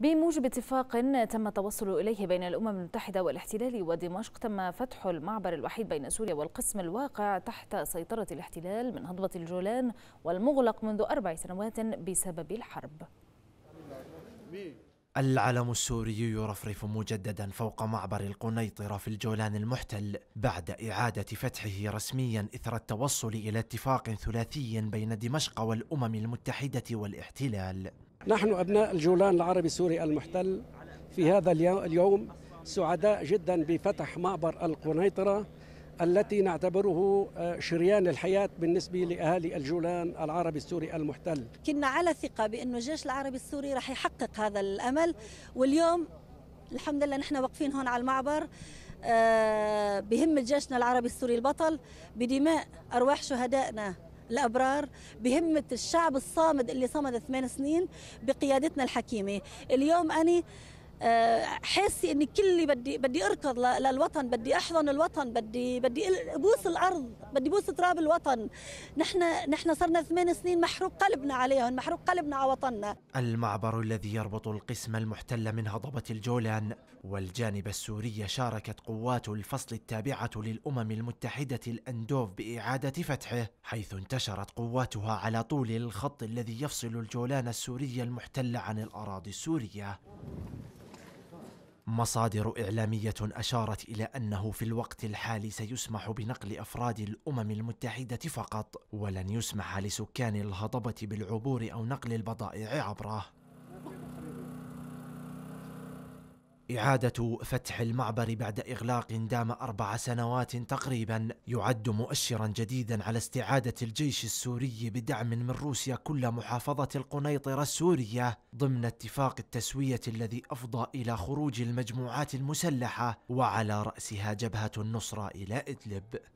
بموجب اتفاق تم التوصل إليه بين الأمم المتحدة والاحتلال ودمشق تم فتح المعبر الوحيد بين سوريا والقسم الواقع تحت سيطرة الاحتلال من هضبة الجولان والمغلق منذ أربع سنوات بسبب الحرب العلم السوري يرفرف مجددا فوق معبر القنيطرة في الجولان المحتل بعد إعادة فتحه رسميا إثر التوصل إلى اتفاق ثلاثي بين دمشق والأمم المتحدة والاحتلال نحن أبناء الجولان العربي السوري المحتل في هذا اليوم سعداء جدا بفتح معبر القنيطرة التي نعتبره آه، شريان الحياة بالنسبة لأهالي الجولان العربي السوري المحتل كنا على ثقة بأنه الجيش العربي السوري رح يحقق هذا الأمل واليوم الحمد لله نحن واقفين هون على المعبر آه، بهم جيشنا العربي السوري البطل بدماء أرواح شهدائنا الأبرار بهمة الشعب الصامد اللي صمد ثمان سنين بقيادتنا الحكيمة اليوم أنا حاسه ان كلي بدي بدي اركض للوطن بدي احضن الوطن بدي بدي ابوس الارض بدي ابوس تراب الوطن نحن نحن صرنا ثمان سنين محروق قلبنا عليهم محروق قلبنا على وطننا المعبر الذي يربط القسم المحتل من هضبة الجولان والجانب السوري شاركت قوات الفصل التابعة للأمم المتحدة الأندوف بإعادة فتحه حيث انتشرت قواتها على طول الخط الذي يفصل الجولان السوري المحتل عن الأراضي السورية مصادر إعلامية أشارت إلى أنه في الوقت الحالي سيسمح بنقل أفراد الأمم المتحدة فقط ولن يسمح لسكان الهضبة بالعبور أو نقل البضائع عبره إعادة فتح المعبر بعد إغلاق دام أربع سنوات تقريبا يعد مؤشرا جديدا على استعادة الجيش السوري بدعم من روسيا كل محافظة القنيطرة السورية ضمن اتفاق التسوية الذي أفضى إلى خروج المجموعات المسلحة وعلى رأسها جبهة النصرة إلى إدلب